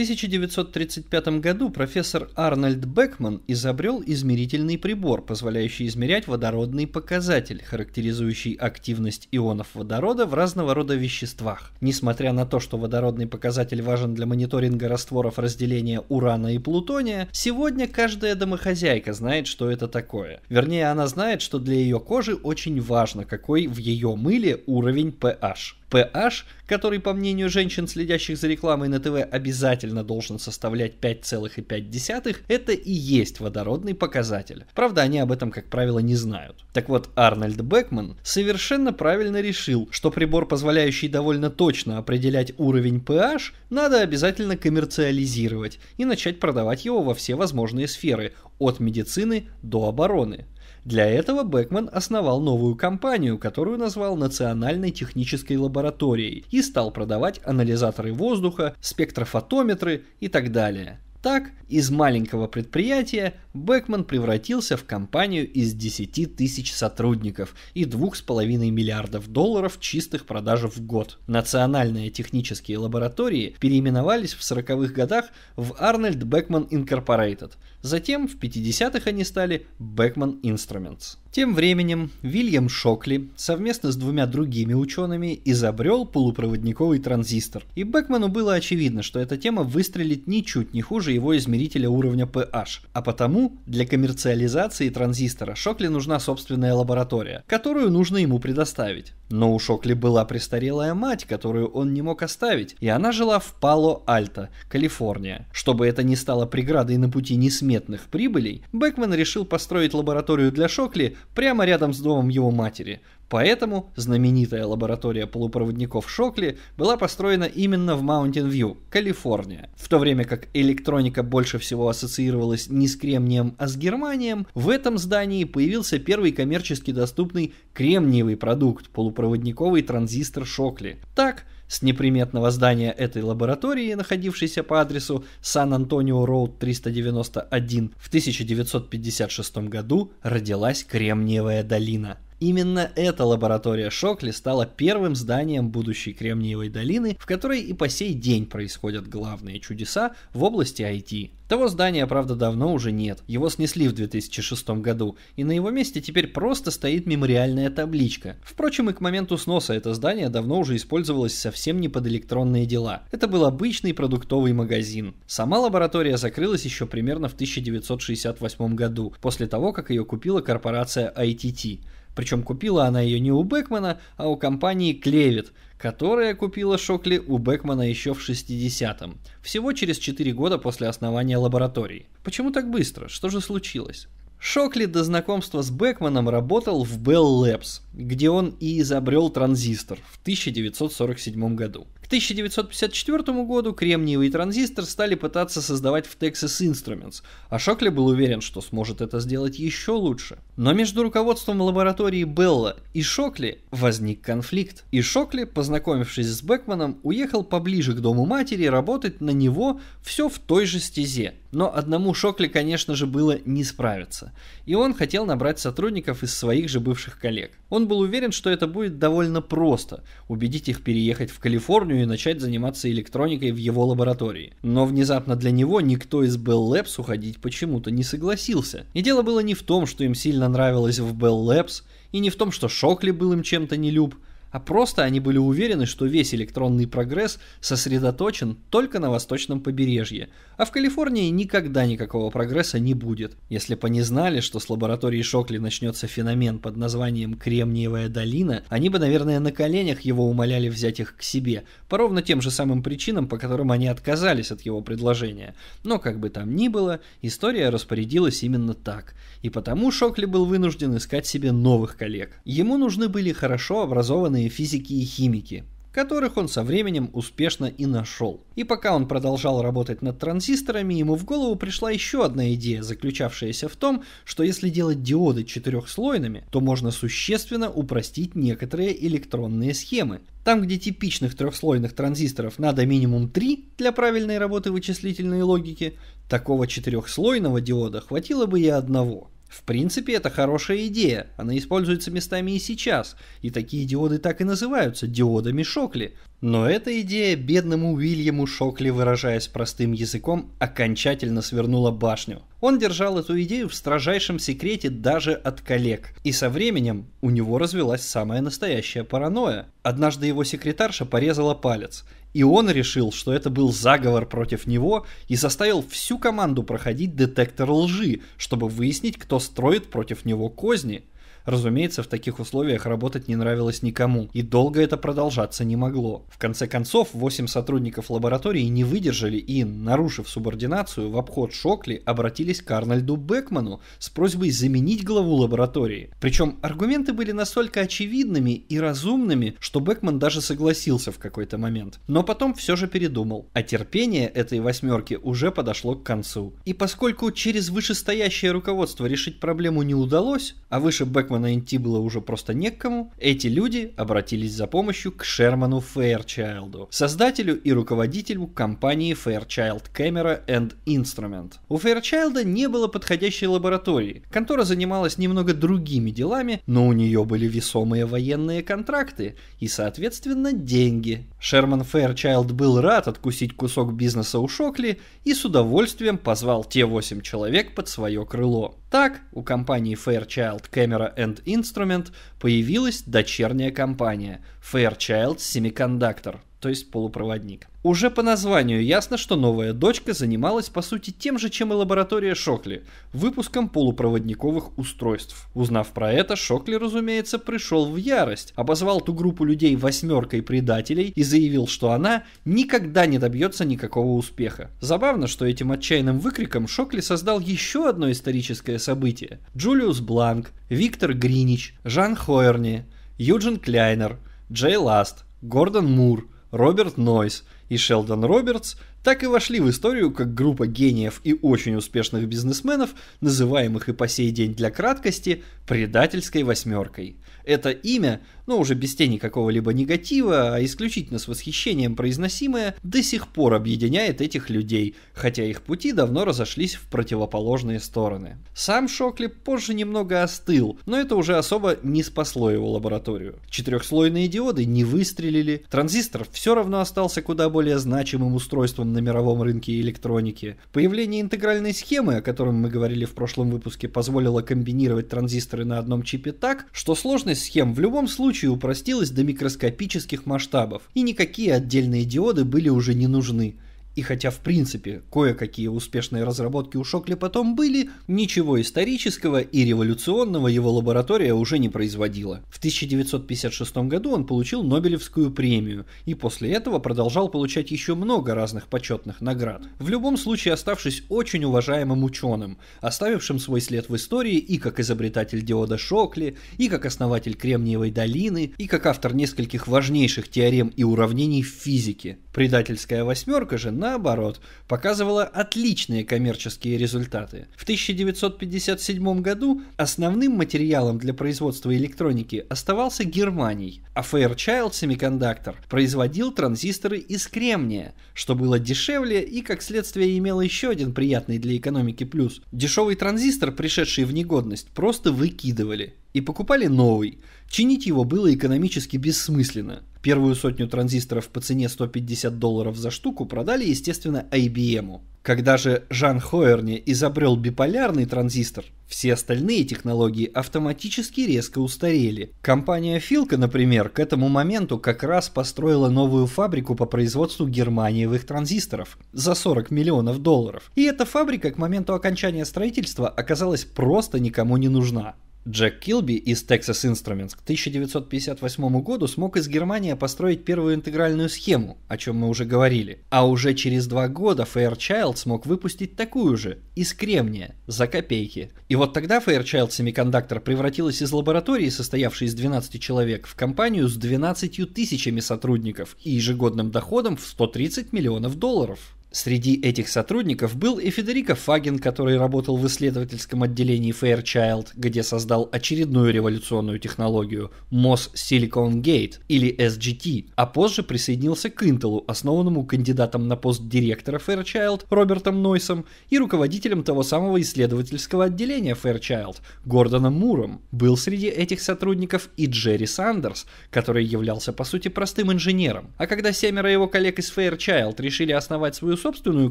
1935 году профессор Арнольд Бекман изобрел измерительный прибор, позволяющий измерять водородный показатель, характеризующий активность ионов водорода в разного рода веществах. Несмотря на то, что водородный показатель важен для мониторинга растворов разделения урана и плутония, сегодня каждая домохозяйка знает, что это такое. Вернее, она знает, что для ее кожи очень важно, какой в ее мыле уровень pH. PH, который, по мнению женщин, следящих за рекламой на ТВ, обязательно должен составлять 5,5, это и есть водородный показатель. Правда, они об этом, как правило, не знают. Так вот, Арнольд Бекман совершенно правильно решил, что прибор, позволяющий довольно точно определять уровень PH, надо обязательно коммерциализировать и начать продавать его во все возможные сферы, от медицины до обороны. Для этого Бекман основал новую компанию, которую назвал Национальной технической лабораторией и стал продавать анализаторы воздуха, спектрофотометры и так далее. Так, из маленького предприятия Бекман превратился в компанию из 10 тысяч сотрудников и 2,5 миллиардов долларов чистых продаж в год. Национальные технические лаборатории переименовались в 40-х годах в Arnold Beckman Incorporated. Затем в 50-х они стали Beckman Instruments. Тем временем Вильям Шокли совместно с двумя другими учеными изобрел полупроводниковый транзистор. И Бекману было очевидно, что эта тема выстрелит ничуть не хуже его измерителя уровня pH. А потому для коммерциализации транзистора Шокли нужна собственная лаборатория, которую нужно ему предоставить. Но у Шокли была престарелая мать, которую он не мог оставить, и она жила в Пало-Альто, Калифорния. Чтобы это не стало преградой на пути несметных прибылей, Бэкман решил построить лабораторию для Шокли прямо рядом с домом его матери, Поэтому знаменитая лаборатория полупроводников Шокли была построена именно в Маунтин-Вью, Калифорния. В то время как электроника больше всего ассоциировалась не с кремнием, а с германием, в этом здании появился первый коммерчески доступный кремниевый продукт – полупроводниковый транзистор Шокли. Так, с неприметного здания этой лаборатории, находившейся по адресу Сан-Антонио Роуд 391, в 1956 году родилась Кремниевая долина – Именно эта лаборатория Шокли стала первым зданием будущей Кремниевой долины, в которой и по сей день происходят главные чудеса в области IT. Того здания, правда, давно уже нет. Его снесли в 2006 году, и на его месте теперь просто стоит мемориальная табличка. Впрочем, и к моменту сноса это здание давно уже использовалось совсем не под электронные дела. Это был обычный продуктовый магазин. Сама лаборатория закрылась еще примерно в 1968 году, после того, как ее купила корпорация ITT. Причем купила она ее не у Бекмана, а у компании «Клевит», которая купила Шокли у Бекмана еще в 60-м, всего через 4 года после основания лаборатории. Почему так быстро? Что же случилось? Шокли до знакомства с Бекманом работал в Bell Labs, где он и изобрел транзистор в 1947 году. 1954 году кремниевый транзистор стали пытаться создавать в Texas Instruments, а Шокли был уверен, что сможет это сделать еще лучше. Но между руководством лаборатории Белла и Шокли возник конфликт. И Шокли, познакомившись с Бекманом, уехал поближе к дому матери работать на него все в той же стезе. Но одному Шокли, конечно же, было не справиться. И он хотел набрать сотрудников из своих же бывших коллег. Он был уверен, что это будет довольно просто – убедить их переехать в Калифорнию и начать заниматься электроникой в его лаборатории. Но внезапно для него никто из Bell Labs уходить почему-то не согласился. И дело было не в том, что им сильно нравилось в Bell Labs, и не в том, что Шокли был им чем-то не люб, а просто они были уверены, что весь электронный прогресс сосредоточен только на восточном побережье, а в Калифорнии никогда никакого прогресса не будет. Если бы они знали, что с лаборатории Шокли начнется феномен под названием «Кремниевая долина», они бы, наверное, на коленях его умоляли взять их к себе, по ровно тем же самым причинам, по которым они отказались от его предложения. Но, как бы там ни было, история распорядилась именно так, и потому Шокли был вынужден искать себе новых коллег. Ему нужны были хорошо образованные военные физики и химики, которых он со временем успешно и нашел. И пока он продолжал работать над транзисторами, ему в голову пришла еще одна идея, заключавшаяся в том, что если делать диоды четырехслойными, то можно существенно упростить некоторые электронные схемы. Там, где типичных трехслойных транзисторов надо минимум три для правильной работы вычислительной логики, такого четырехслойного диода хватило бы и одного. В принципе, это хорошая идея, она используется местами и сейчас, и такие диоды так и называются – диодами Шокли. Но эта идея бедному Уильяму Шокли, выражаясь простым языком, окончательно свернула башню. Он держал эту идею в строжайшем секрете даже от коллег, и со временем у него развелась самая настоящая паранойя. Однажды его секретарша порезала палец, и он решил, что это был заговор против него и заставил всю команду проходить детектор лжи, чтобы выяснить, кто строит против него козни – Разумеется, в таких условиях работать не нравилось никому, и долго это продолжаться не могло. В конце концов, 8 сотрудников лаборатории не выдержали и, нарушив субординацию, в обход Шокли обратились к Арнольду Бекману с просьбой заменить главу лаборатории. Причем аргументы были настолько очевидными и разумными, что Бекман даже согласился в какой-то момент. Но потом все же передумал. А терпение этой восьмерки уже подошло к концу. И поскольку через вышестоящее руководство решить проблему не удалось, а выше Бекман Бергмана идти было уже просто некому. эти люди обратились за помощью к Шерману Фэрчайлду, создателю и руководителю компании Fairchild Camera and Instrument. У Фэрчайлда не было подходящей лаборатории, контора занималась немного другими делами, но у нее были весомые военные контракты и, соответственно, деньги, Шерман Фэрчайлд был рад откусить кусок бизнеса у Шокли и с удовольствием позвал те 8 человек под свое крыло. Так, у компании Fairchild Camera and Instrument появилась дочерняя компания Fairchild Semiconductor – то есть полупроводник. Уже по названию ясно, что новая дочка занималась по сути тем же, чем и лаборатория Шокли – выпуском полупроводниковых устройств. Узнав про это, Шокли, разумеется, пришел в ярость, обозвал ту группу людей восьмеркой предателей и заявил, что она никогда не добьется никакого успеха. Забавно, что этим отчаянным выкриком Шокли создал еще одно историческое событие. Джулиус Бланк, Виктор Гринич, Жан Хоерни, Юджин Клейнер, Джей Ласт, Гордон Мур – Роберт Нойс и Шелдон Робертс так и вошли в историю как группа гениев и очень успешных бизнесменов, называемых и по сей день для краткости «предательской восьмеркой». Это имя, но ну, уже без тени какого-либо негатива, а исключительно с восхищением произносимое, до сих пор объединяет этих людей, хотя их пути давно разошлись в противоположные стороны. Сам Шокли позже немного остыл, но это уже особо не спасло его лабораторию. Четырехслойные диоды не выстрелили, транзистор все равно остался куда более значимым устройством на мировом рынке электроники. Появление интегральной схемы, о котором мы говорили в прошлом выпуске, позволило комбинировать транзисторы на одном чипе так, что сложность схем в любом случае упростилась до микроскопических масштабов, и никакие отдельные диоды были уже не нужны. И хотя в принципе кое-какие успешные разработки у Шокли потом были, ничего исторического и революционного его лаборатория уже не производила. В 1956 году он получил Нобелевскую премию и после этого продолжал получать еще много разных почетных наград. В любом случае оставшись очень уважаемым ученым, оставившим свой след в истории и как изобретатель диода Шокли, и как основатель Кремниевой долины, и как автор нескольких важнейших теорем и уравнений в физике. Предательская восьмерка же, наоборот, показывала отличные коммерческие результаты. В 1957 году основным материалом для производства электроники оставался Германий, а Fairchild Semiconductor производил транзисторы из кремния, что было дешевле и, как следствие, имело еще один приятный для экономики плюс. Дешевый транзистор, пришедший в негодность, просто выкидывали и покупали новый. Чинить его было экономически бессмысленно. Первую сотню транзисторов по цене 150 долларов за штуку продали, естественно, IBM. Эм. Когда же Жан Хойерни изобрел биполярный транзистор, все остальные технологии автоматически резко устарели. Компания Филка, например, к этому моменту как раз построила новую фабрику по производству германиевых транзисторов за 40 миллионов долларов. И эта фабрика к моменту окончания строительства оказалась просто никому не нужна. Джек Килби из Texas Instruments к 1958 году смог из Германии построить первую интегральную схему, о чем мы уже говорили. А уже через два года Fairchild смог выпустить такую же, из кремния, за копейки. И вот тогда Fairchild Semiconductor превратилась из лаборатории, состоявшей из 12 человек, в компанию с 12 тысячами сотрудников и ежегодным доходом в 130 миллионов долларов. Среди этих сотрудников был и Федерико Фагин, который работал в исследовательском отделении Fairchild, где создал очередную революционную технологию MOS Silicon Gate или SGT, а позже присоединился к Intel, основанному кандидатом на пост директора Fairchild Робертом Нойсом и руководителем того самого исследовательского отделения Fairchild Гордоном Муром. Был среди этих сотрудников и Джерри Сандерс, который являлся по сути простым инженером. А когда семеро его коллег из Fairchild решили основать свою собственную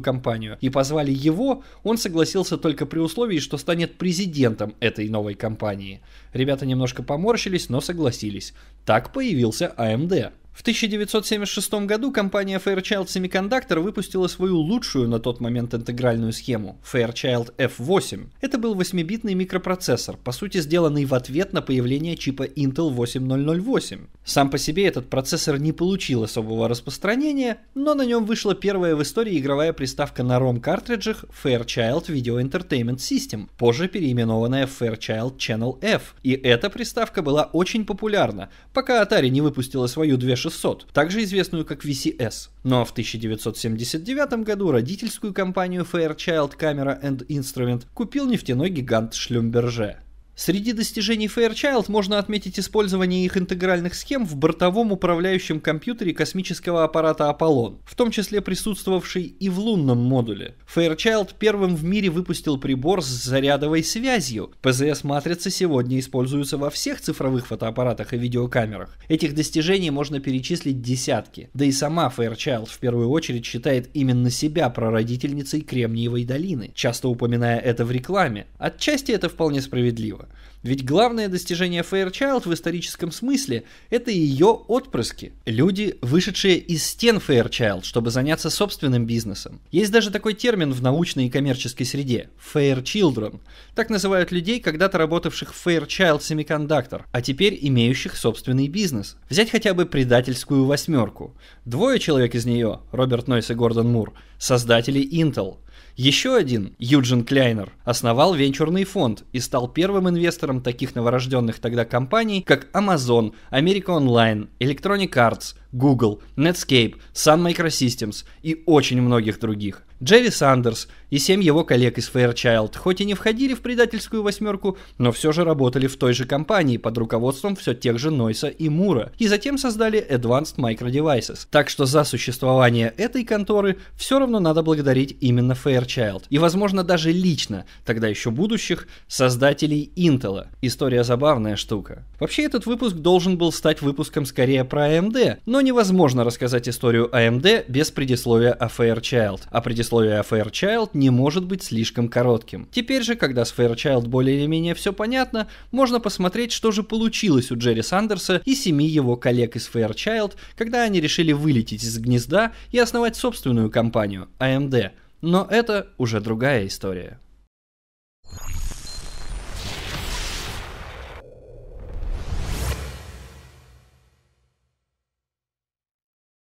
компанию и позвали его, он согласился только при условии, что станет президентом этой новой компании. Ребята немножко поморщились, но согласились. Так появился AMD. А в 1976 году компания Fairchild Semiconductor выпустила свою лучшую на тот момент интегральную схему – Fairchild F8. Это был 8-битный микропроцессор, по сути сделанный в ответ на появление чипа Intel 8008. Сам по себе этот процессор не получил особого распространения, но на нем вышла первая в истории игровая приставка на ROM-картриджах Fairchild Video Entertainment System, позже переименованная в Fairchild Channel F. И эта приставка была очень популярна, пока Atari не выпустила свою две также известную как VCS. Но ну а в 1979 году родительскую компанию Fairchild Camera and Instrument купил нефтяной гигант Шлюмберже. Среди достижений Fairchild можно отметить использование их интегральных схем в бортовом управляющем компьютере космического аппарата «Аполлон», в том числе присутствовавший и в лунном модуле. Fairchild первым в мире выпустил прибор с зарядовой связью. ПЗС-матрицы сегодня используются во всех цифровых фотоаппаратах и видеокамерах. Этих достижений можно перечислить десятки. Да и сама Fairchild в первую очередь считает именно себя прародительницей Кремниевой долины, часто упоминая это в рекламе. Отчасти это вполне справедливо. было. Ведь главное достижение Fairchild в историческом смысле – это ее отпрыски. Люди, вышедшие из стен Fairchild, чтобы заняться собственным бизнесом. Есть даже такой термин в научной и коммерческой среде – Fairchildren. Так называют людей, когда-то работавших в Fairchild Semiconductor, а теперь имеющих собственный бизнес. Взять хотя бы предательскую восьмерку. Двое человек из нее – Роберт Нойс и Гордон Мур – создатели Intel. Еще один, Юджин Клейнер, основал венчурный фонд и стал первым инвестором инвестором таких новорожденных тогда компаний, как Amazon, America Online, Electronic Arts, Google, Netscape, Sun Microsystems и очень многих других. Джерри Сандерс и семь его коллег из Fairchild хоть и не входили в предательскую восьмерку, но все же работали в той же компании под руководством все тех же Нойса и Мура, и затем создали Advanced Micro Devices. Так что за существование этой конторы все равно надо благодарить именно Fairchild, и возможно даже лично, тогда еще будущих, создателей Intel. История забавная штука. Вообще этот выпуск должен был стать выпуском скорее про AMD, но но невозможно рассказать историю AMD а без предисловия о Fairchild, а предисловие о Fairchild не может быть слишком коротким. Теперь же, когда с Fairchild более или менее все понятно, можно посмотреть, что же получилось у Джерри Сандерса и семи его коллег из Fairchild, когда они решили вылететь из гнезда и основать собственную компанию AMD. «А но это уже другая история.